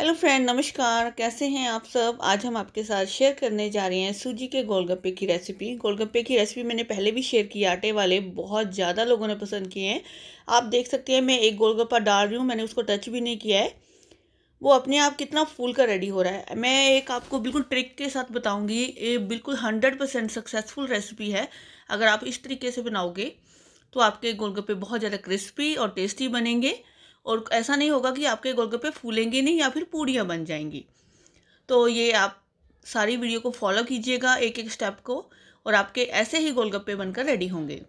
hello friend नमस्कार कैसे हैं आप सब आज हम आपके साथ शेयर करने जा रहे हैं सूजी के गोलगप्पे की रेसिपी गोलगप्पे की रेसिपी मैंने पहले भी शेयर की आटे वाले बहुत ज़्यादा लोगों ने पसंद किए हैं आप देख सकते हैं मैं एक गोलगप्पा डाल रही हूँ मैंने उसको टच भी नहीं किया है वो अपने आप कितना फूल कर रेडी हो रहा है मैं एक आपको बिल्कुल ट्रिक के साथ बताऊँगी ये बिल्कुल हंड्रेड परसेंट सक्सेसफुल रेसिपी है अगर आप इस तरीके से बनाओगे तो आपके गोलगप्पे बहुत ज़्यादा क्रिस्पी और टेस्टी बनेंगे और ऐसा नहीं होगा कि आपके गोलगप्पे फूलेंगे नहीं या फिर पूड़ियाँ बन जाएंगी तो ये आप सारी वीडियो को फॉलो कीजिएगा एक एक स्टेप को और आपके ऐसे ही गोलगप्पे बनकर रेडी होंगे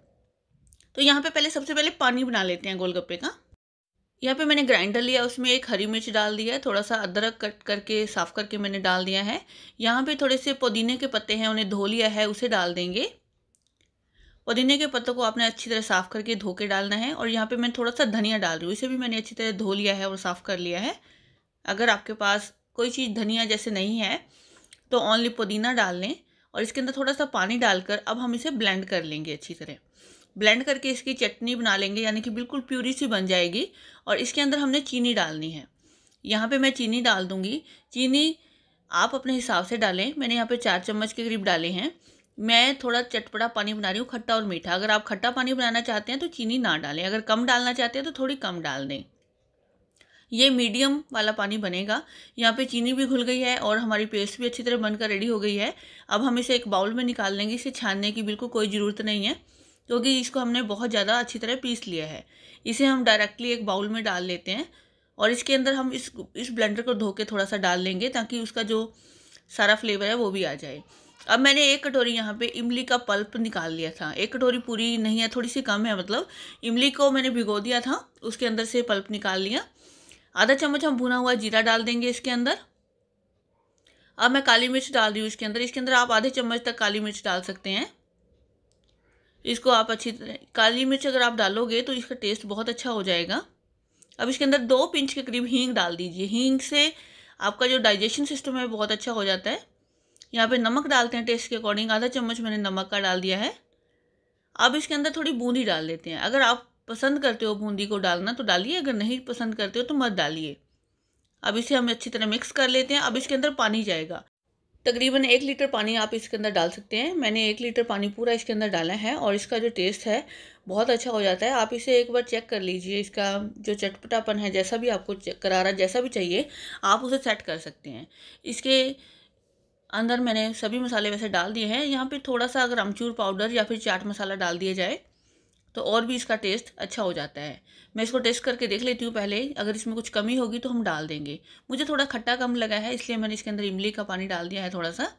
तो यहाँ पे पहले सबसे पहले पानी बना लेते हैं गोलगप्पे का यहाँ पे मैंने ग्राइंडर लिया उसमें एक हरी मिर्च डाल दिया है थोड़ा सा अदरक कट करके साफ़ करके मैंने डाल दिया है यहाँ पे थोड़े से पुदीने के पत्ते हैं उन्हें धो लिया है उसे डाल देंगे पुदीने के पत्तों को आपने अच्छी तरह साफ़ करके धो के डालना है और यहाँ पे मैं थोड़ा सा धनिया डाल रही हूँ इसे भी मैंने अच्छी तरह धो लिया है और साफ़ कर लिया है अगर आपके पास कोई चीज़ धनिया जैसे नहीं है तो ओनली पुदीना डाल लें और इसके अंदर थोड़ा सा पानी डालकर अब हम इसे ब्लेंड कर लेंगे अच्छी तरह ब्लेंड करके इसकी चटनी बना लेंगे यानी कि बिल्कुल प्यूरी सी बन जाएगी और इसके अंदर हमने चीनी डालनी है यहाँ पे मैं चीनी डाल दूँगी चीनी आप अपने हिसाब से डालें मैंने यहाँ पे चार चम्मच के करीब डाले हैं मैं थोड़ा चटपटा पानी बना रही हूँ खट्टा और मीठा अगर आप खट्टा पानी बनाना चाहते हैं तो चीनी ना डालें अगर कम डालना चाहते हैं तो थोड़ी कम डाल दें ये मीडियम वाला पानी बनेगा यहाँ पे चीनी भी घुल गई है और हमारी पेस्ट भी अच्छी तरह बनकर रेडी हो गई है अब हम इसे एक बाउल में निकाल लेंगे इसे छानने की बिल्कुल कोई ज़रूरत नहीं है क्योंकि इसको हमने बहुत ज़्यादा अच्छी तरह पीस लिया है इसे हम डायरेक्टली एक बाउल में डाल लेते हैं और इसके अंदर हम इस इस ब्लेंडर को धो के थोड़ा सा डाल लेंगे ताकि उसका जो सारा फ्लेवर है वो भी आ जाए अब मैंने एक कटोरी यहाँ पे इमली का पल्प निकाल लिया था एक कटोरी पूरी नहीं है थोड़ी सी कम है मतलब इमली को मैंने भिगो दिया था उसके अंदर से पल्प निकाल लिया आधा चम्मच हम भुना हुआ जीरा डाल देंगे इसके अंदर अब मैं काली मिर्च डाल दी हूँ इसके अंदर इसके अंदर आप आधे चम्मच तक काली मिर्च डाल सकते हैं इसको आप अच्छी तरह काली मिर्च अगर आप डालोगे तो इसका टेस्ट बहुत अच्छा हो जाएगा अब इसके अंदर दो पिंच के करीब हींग डाल दीजिए हींग से आपका जो डाइजेशन सिस्टम है बहुत अच्छा हो जाता है यहाँ पे नमक डालते हैं टेस्ट के अकॉर्डिंग आधा चम्मच मैंने नमक का डाल दिया है अब इसके अंदर थोड़ी बूंदी डाल देते हैं अगर आप पसंद करते हो बूंदी को डालना तो डालिए अगर नहीं पसंद करते हो तो मत डालिए अब इसे हम अच्छी तरह मिक्स कर लेते हैं अब इसके अंदर पानी जाएगा तकरीबन एक लीटर पानी आप इसके अंदर डाल सकते हैं मैंने एक लीटर पानी पूरा इसके अंदर डाला है और इसका जो टेस्ट है बहुत अच्छा हो जाता है आप इसे एक बार चेक कर लीजिए इसका जो चटपटापन है जैसा भी आपको करारा जैसा भी चाहिए आप उसे सेट कर सकते हैं इसके अंदर मैंने सभी मसाले वैसे डाल दिए हैं यहाँ पे थोड़ा सा अगर अमचूर पाउडर या फिर चाट मसाला डाल दिया जाए तो और भी इसका टेस्ट अच्छा हो जाता है मैं इसको टेस्ट करके देख लेती हूँ पहले अगर इसमें कुछ कमी होगी तो हम डाल देंगे मुझे थोड़ा खट्टा कम लगा है इसलिए मैंने इसके अंदर इमली का पानी डाल दिया है थोड़ा सा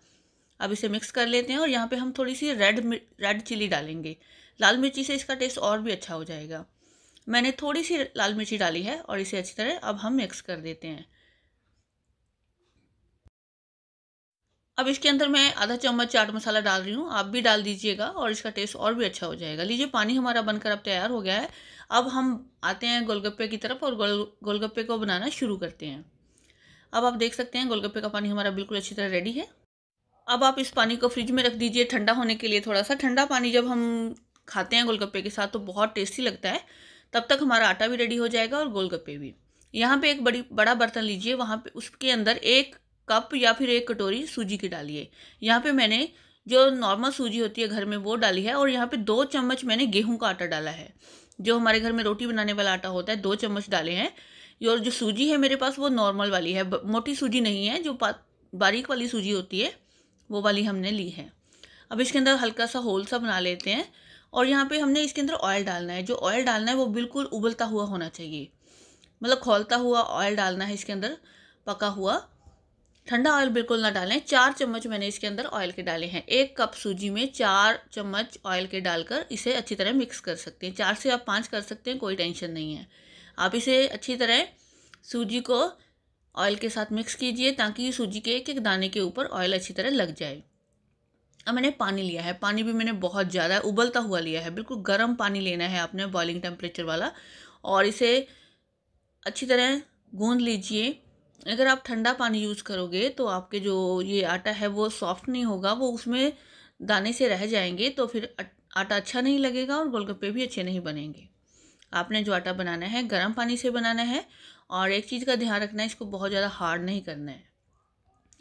अब इसे मिक्स कर लेते हैं और यहाँ पे हम थोड़ी सी रेड रेड चिली डालेंगे लाल मिर्ची से इसका टेस्ट और भी अच्छा हो जाएगा मैंने थोड़ी सी लाल मिर्ची डाली है और इसे अच्छी तरह अब हम मिक्स कर देते हैं अब इसके अंदर मैं आधा चम्मच चाट मसाला डाल रही हूँ आप भी डाल दीजिएगा और इसका टेस्ट और भी अच्छा हो जाएगा लीजिए पानी हमारा बनकर अब तैयार हो गया है अब हम आते हैं गोलगप्पे की तरफ और गोल गोलगप्पे को बनाना शुरू करते हैं अब आप देख सकते हैं गोलगप्पे का पानी हमारा बिल्कुल अच्छी तरह रेडी है अब आप इस पानी को फ्रिज में रख दीजिए ठंडा होने के लिए थोड़ा सा ठंडा पानी जब हम खाते हैं गोलगप्पे के साथ तो बहुत टेस्टी लगता है तब तक हमारा आटा भी रेडी हो जाएगा और गोलगप्पे भी यहाँ पे एक बड़ी बड़ा बर्तन लीजिए वहाँ पे उसके अंदर एक कप या फिर एक कटोरी सूजी की डाली है यहाँ पे मैंने जो नॉर्मल सूजी होती है घर में वो डाली है और यहाँ पे दो चम्मच मैंने गेहूं का आटा डाला है जो हमारे घर में रोटी बनाने वाला आटा होता है दो चम्मच डाले हैं और जो सूजी है मेरे पास वो नॉर्मल वाली है मोटी सूजी नहीं है जो बारीक वाली सूजी होती है वो वाली हमने ली है अब इसके अंदर हल्का सा होल सा बना लेते हैं और यहाँ पे हमने इसके अंदर ऑयल डालना है जो ऑयल डालना है वो बिल्कुल उबलता हुआ होना चाहिए मतलब खोलता हुआ ऑयल डालना है इसके अंदर पका हुआ ठंडा ऑयल बिल्कुल ना डालें चार चम्मच मैंने इसके अंदर ऑयल के डाले हैं एक कप सूजी में चार चम्मच ऑयल के डालकर इसे अच्छी तरह मिक्स कर सकते हैं चार से आप पाँच कर सकते हैं कोई टेंशन नहीं है आप इसे अच्छी तरह सूजी को ऑयल के साथ मिक्स कीजिए ताकि सूजी के एक एक दाने के ऊपर ऑयल अच्छी तरह लग जाए अब मैंने पानी लिया है पानी भी मैंने बहुत ज़्यादा उबलता हुआ लिया है बिल्कुल गर्म पानी लेना है आपने बॉइलिंग टेम्परेचर वाला और इसे अच्छी तरह गूंद लीजिए अगर आप ठंडा पानी यूज़ करोगे तो आपके जो ये आटा है वो सॉफ्ट नहीं होगा वो उसमें दाने से रह जाएंगे तो फिर आटा अच्छा नहीं लगेगा और गोलगप्पे भी अच्छे नहीं बनेंगे आपने जो आटा बनाना है गर्म पानी से बनाना है और एक चीज़ का ध्यान रखना है इसको बहुत ज़्यादा हार्ड नहीं करना है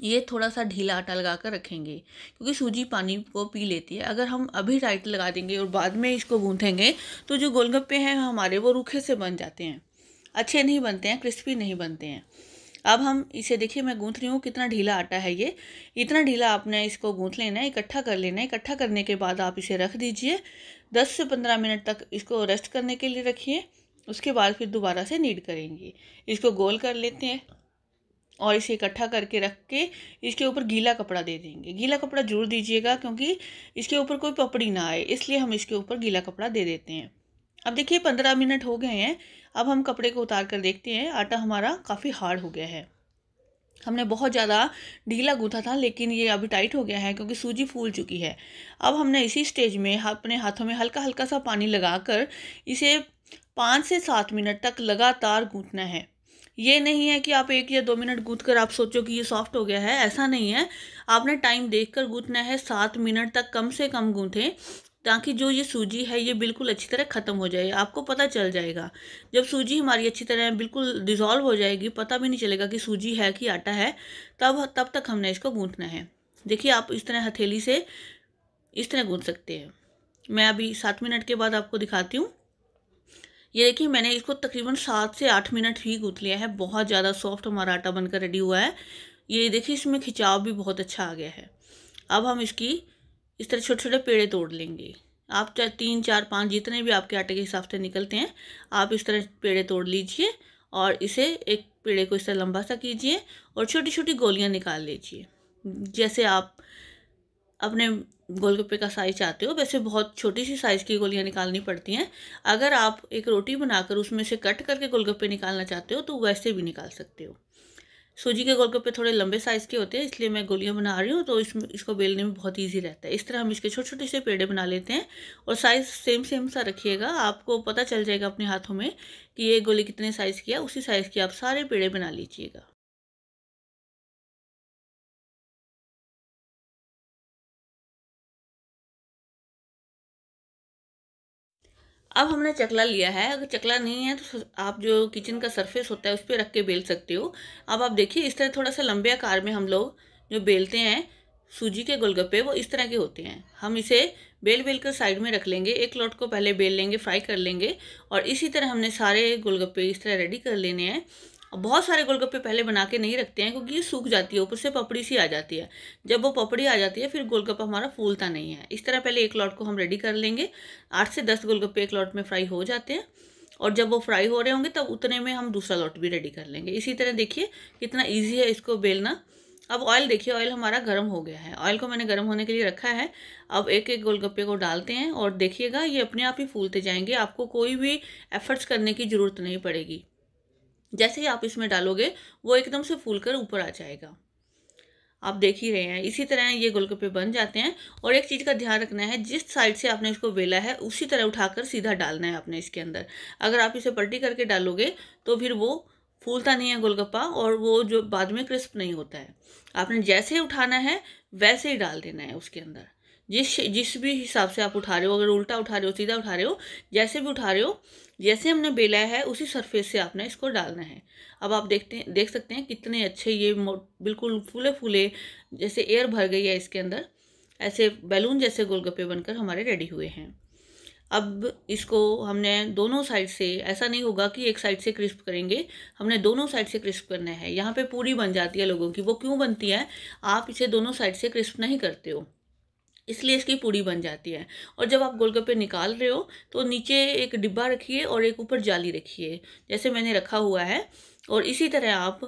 ये थोड़ा सा ढीला आटा लगा कर रखेंगे क्योंकि सूजी पानी को पी लेती है अगर हम अभी टाइट लगा देंगे और बाद में इसको गूंथेंगे तो जो गोलगप्पे हैं हमारे वो रूखे से बन जाते हैं अच्छे नहीं बनते हैं क्रिस्पी नहीं बनते हैं अब हम इसे देखिए मैं गूँथ रही हूँ कितना ढीला आटा है ये इतना ढीला आपने इसको गूँथ लेना है इकट्ठा कर लेना है इकट्ठा करने के बाद आप इसे रख दीजिए दस से पंद्रह मिनट तक इसको रेस्ट करने के लिए रखिए उसके बाद फिर दोबारा से नीड करेंगे इसको गोल कर लेते हैं और इसे इकट्ठा करके रख के इसके ऊपर गीला कपड़ा दे देंगे गीला कपड़ा जरूर दीजिएगा क्योंकि इसके ऊपर कोई पपड़ी ना आए इसलिए हम इसके ऊपर गीला कपड़ा दे देते हैं अब देखिए पंद्रह मिनट हो गए हैं अब हम कपड़े को उतार कर देखते हैं आटा हमारा काफ़ी हार्ड हो गया है हमने बहुत ज़्यादा ढीला गूथा था लेकिन ये अभी टाइट हो गया है क्योंकि सूजी फूल चुकी है अब हमने इसी स्टेज में अपने हाथों में हल्का हल्का सा पानी लगाकर इसे पाँच से सात मिनट तक लगातार गूंथना है ये नहीं है कि आप एक या दो मिनट गूंथ कर आप सोचो कि ये सॉफ्ट हो गया है ऐसा नहीं है आपने टाइम देखकर गूंथना है सात मिनट तक कम से कम गूंथें ताकि जो ये सूजी है ये बिल्कुल अच्छी तरह ख़त्म हो जाए आपको पता चल जाएगा जब सूजी हमारी अच्छी तरह बिल्कुल डिजॉल्व हो जाएगी पता भी नहीं चलेगा कि सूजी है कि आटा है तब तब तक हमने इसको गूँथना है देखिए आप इस तरह हथेली से इस तरह गूंथ सकते हैं मैं अभी सात मिनट के बाद आपको दिखाती हूँ ये देखिए मैंने इसको तकरीबन सात से आठ मिनट ही गूँथ लिया है बहुत ज़्यादा सॉफ्ट हमारा आटा बनकर रेडी हुआ है ये देखिए इसमें खिंचाव भी बहुत अच्छा आ गया है अब हम इसकी इस तरह छोटे छोटे पेड़े तोड़ लेंगे आप चाहे तीन चार पाँच जितने भी आपके आटे के हिसाब से निकलते हैं आप इस तरह पेड़े तोड़ लीजिए और इसे एक पेड़े को इस तरह लंबा सा कीजिए और छोटी छोटी गोलियाँ निकाल लीजिए जैसे आप अपने गोलगप्पे का साइज चाहते हो वैसे बहुत छोटी सी साइज़ की गोलियाँ निकालनी पड़ती हैं अगर आप एक रोटी बनाकर उसमें से कट करके गोलगप्पे निकालना चाहते हो तो वैसे भी निकाल सकते हो सूजी के गोलगप्पे थोड़े लंबे साइज़ के होते हैं इसलिए मैं गोलियाँ बना रही हूँ तो इसमें इसको बेलने में बहुत ईजी रहता है इस तरह हम इसके छोटे छोटे से पेड़े बना लेते हैं और साइज़ सेम सेम सा रखिएगा आपको पता चल जाएगा अपने हाथों में कि ये गोली कितने साइज़ की है उसी साइज़ की आप सारे पेड़े बना लीजिएगा अब हमने चकला लिया है अगर चकला नहीं है तो आप जो किचन का सरफेस होता है उस पर रख के बेल सकते हो अब आप देखिए इस तरह थोड़ा सा लंबे आकार में हम लोग जो बेलते हैं सूजी के गोलगप्पे वो इस तरह के होते हैं हम इसे बेल बेल कर साइड में रख लेंगे एक लॉट को पहले बेल लेंगे फ्राई कर लेंगे और इसी तरह हमने सारे गोलगप्पे इस तरह रेडी कर लेने हैं और बहुत सारे गोलगप्पे पहले बना के नहीं रखते हैं क्योंकि ये सूख जाती है ऊपर से पपड़ी सी आ जाती है जब वो पपड़ी आ जाती है फिर गोलगप्पा हमारा फूलता नहीं है इस तरह पहले एक लॉट को हम रेडी कर लेंगे आठ से दस गोलगप्पे एक लॉट में फ्राई हो जाते हैं और जब वो फ्राई हो रहे होंगे तब उतने में हम दूसरा लॉट भी रेडी कर लेंगे इसी तरह देखिए कितना ईजी है इसको बेलना अब ऑयल देखिए ऑयल हमारा गर्म हो गया है ऑयल को मैंने गर्म होने के लिए रखा है अब एक एक गोलगप्पे को डालते हैं और देखिएगा ये अपने आप ही फूलते जाएंगे आपको कोई भी एफर्ट्स करने की ज़रूरत नहीं पड़ेगी जैसे ही आप इसमें डालोगे वो एकदम से फूल कर ऊपर आ जाएगा आप देख ही रहे हैं इसी तरह ये गोलगप्पे बन जाते हैं और एक चीज़ का ध्यान रखना है जिस साइड से आपने इसको बेला है उसी तरह उठाकर सीधा डालना है आपने इसके अंदर अगर आप इसे पलटी करके डालोगे तो फिर वो फूलता नहीं है गोलगप्पा और वो जो बाद में क्रिस्प नहीं होता है आपने जैसे ही उठाना है वैसे ही डाल देना है उसके अंदर जिस जिस भी हिसाब से आप उठा रहे हो अगर उल्टा उठा रहे हो सीधा उठा रहे हो जैसे भी उठा रहे हो जैसे हमने बेला है उसी सरफेस से आपने इसको डालना है अब आप देखते हैं देख सकते हैं कितने अच्छे ये बिल्कुल फूले फूले जैसे एयर भर गई है इसके अंदर ऐसे बैलून जैसे गोलगप्पे बनकर हमारे रेडी हुए हैं अब इसको हमने दोनों साइड से ऐसा नहीं होगा कि एक साइड से क्रिस्प करेंगे हमने दोनों साइड से क्रिस्प करना है यहाँ पे पूरी बन जाती है लोगों की वो क्यों बनती है आप इसे दोनों साइड से क्रिस्प नहीं करते हो इसलिए इसकी पूड़ी बन जाती है और जब आप गोलगप्पे निकाल रहे हो तो नीचे एक डिब्बा रखिए और एक ऊपर जाली रखिए जैसे मैंने रखा हुआ है और इसी तरह आप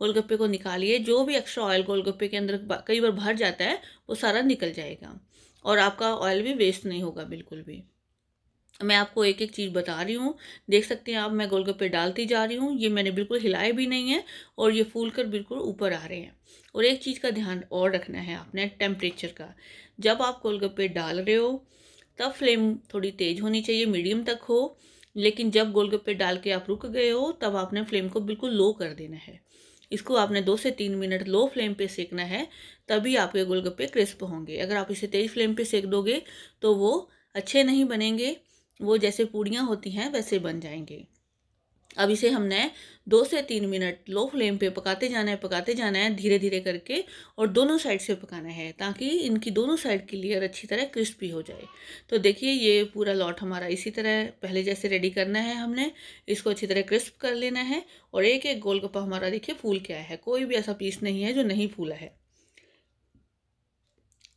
गोलगप्पे को निकालिए जो भी एक्स्ट्रा ऑयल गोलगप्पे के अंदर कई बार भर जाता है वो सारा निकल जाएगा और आपका ऑयल भी वेस्ट नहीं होगा बिल्कुल भी मैं आपको एक एक चीज़ बता रही हूँ देख सकते हैं आप मैं गोलगप्पे डालती जा रही हूँ ये मैंने बिल्कुल हिलाए भी नहीं है और ये फूल कर बिल्कुल ऊपर आ रहे हैं और एक चीज़ का ध्यान और रखना है आपने टेम्परेचर का जब आप गोलगप्पे डाल रहे हो तब फ्लेम थोड़ी तेज़ होनी चाहिए मीडियम तक हो लेकिन जब गोलगप्पे डाल के आप रुक गए हो तब आपने फ्लेम को बिल्कुल लो कर देना है इसको आपने दो से तीन मिनट लो फ्लेम पे सेकना है तभी आपके गोलगप्पे क्रिस्प होंगे अगर आप इसे तेज़ फ्लेम पे सेक दोगे तो वो अच्छे नहीं बनेंगे वो जैसे पूड़ियाँ होती हैं वैसे बन जाएंगे अब इसे हमने दो से तीन मिनट लो फ्लेम पे पकाते जाना है पकाते जाना है धीरे धीरे करके और दोनों साइड से पकाना है ताकि इनकी दोनों साइड की लेयर अच्छी तरह क्रिस्पी हो जाए तो देखिए ये पूरा लॉट हमारा इसी तरह पहले जैसे रेडी करना है हमने इसको अच्छी तरह क्रिस्प कर लेना है और एक एक गोलगप्पा हमारा देखिए फूल क्या है कोई भी ऐसा पीस नहीं है जो नहीं फूला है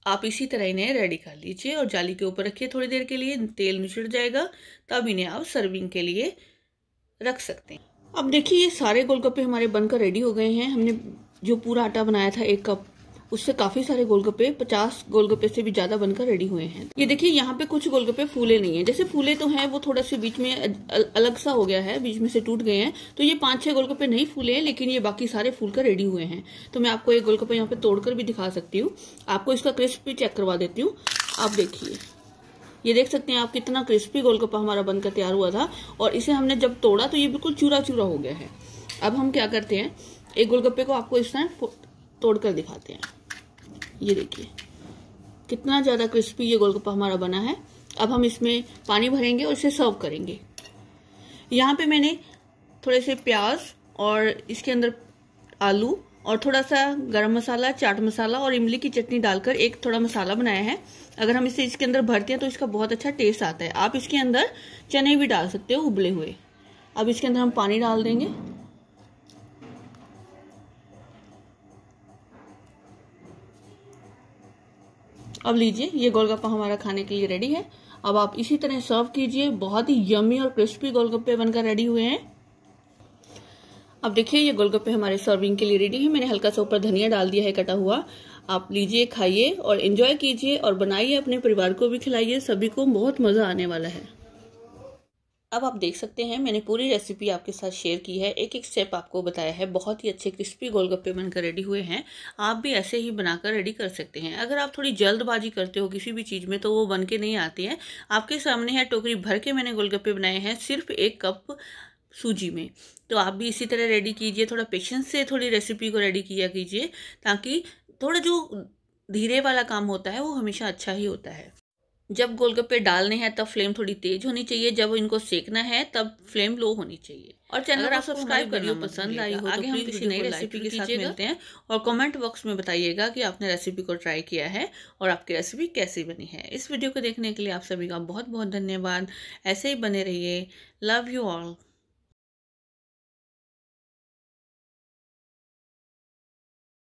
आप इसी तरह इन्हें रेडी कर लीजिए और जाली के ऊपर रखिए थोड़ी देर के लिए तेल निचड़ जाएगा तब इन्हें आप सर्विंग के लिए रख सकते हैं अब देखिए ये सारे गोलगप्पे हमारे बनकर रेडी हो गए हैं हमने जो पूरा आटा बनाया था एक कप उससे काफी सारे गोलगप्पे पचास गोलगप्पे से भी ज्यादा बनकर रेडी हुए हैं ये देखिए यहाँ पे कुछ गोलगप्पे फूले नहीं है जैसे फूले तो हैं वो थोड़ा से बीच में अलग सा हो गया है बीच में से टूट गए हैं तो ये पांच छह गोलगप्पे नहीं फूले हैं लेकिन ये बाकी सारे फूल कर रेडी हुए हैं तो मैं आपको एक गोलगप्पे यहाँ पे तोड़कर भी दिखा सकती हूँ आपको इसका क्रिस्प भी चेक करवा देती हूँ आप देखिए ये देख सकते हैं आप कितना क्रिस्पी गोलगप्पा हमारा बनकर तैयार हुआ था और इसे हमने जब तोड़ा तो ये बिल्कुल चूरा चूरा हो गया है अब हम क्या करते हैं एक गोलगप्पे को आपको इस तरह तोड़कर दिखाते हैं ये देखिए कितना ज़्यादा क्रिस्पी ये गोलगप्पा हमारा बना है अब हम इसमें पानी भरेंगे और इसे सर्व करेंगे यहाँ पे मैंने थोड़े से प्याज और इसके अंदर आलू और थोड़ा सा गरम मसाला चाट मसाला और इमली की चटनी डालकर एक थोड़ा मसाला बनाया है अगर हम इसे इसके अंदर भरते हैं तो इसका बहुत अच्छा टेस्ट आता है आप इसके अंदर चने भी डाल सकते हो उबले हुए अब इसके अंदर हम पानी डाल देंगे अब लीजिए ये गोलगप्पा हमारा खाने के लिए रेडी है अब आप इसी तरह सर्व कीजिए बहुत ही यमी और क्रिस्पी गोलगप्पे बनकर रेडी हुए हैं अब देखिए ये गोलगप्पे हमारे सर्विंग के लिए रेडी है मैंने हल्का सा ऊपर धनिया डाल दिया है कटा हुआ आप लीजिए खाइए और एंजॉय कीजिए और बनाइए अपने परिवार को भी खिलाइए सभी को बहुत मज़ा आने वाला है अब आप देख सकते हैं मैंने पूरी रेसिपी आपके साथ शेयर की है एक एक स्टेप आपको बताया है बहुत ही अच्छे क्रिस्पी गोलगप्पे बनकर रेडी हुए हैं आप भी ऐसे ही बनाकर रेडी कर सकते हैं अगर आप थोड़ी जल्दबाजी करते हो किसी भी चीज़ में तो वो बन के नहीं आती है आपके सामने है टोकरी भर के मैंने गोलगप्पे बनाए हैं सिर्फ एक कप सूजी में तो आप भी इसी तरह रेडी कीजिए थोड़ा पेशेंस से थोड़ी रेसिपी को रेडी किया कीजिए ताकि थोड़ा जो धीरे वाला काम होता है वो हमेशा अच्छा ही होता है जब गोलगप्पे डालने हैं तब फ्लेम थोड़ी तेज होनी चाहिए जब इनको सेकना है तब फ्लेम लो होनी चाहिए और चैनल आप सब्सक्राइब करना पसंद आई हो आगे तो हम किसी नई रेसिपी के साथ मिलते हैं और कमेंट बॉक्स में बताइएगा कि आपने रेसिपी को ट्राई किया है और आपकी रेसिपी कैसी बनी है इस वीडियो को देखने के लिए आप सभी का बहुत बहुत धन्यवाद ऐसे ही बने रहिए लव यू ऑल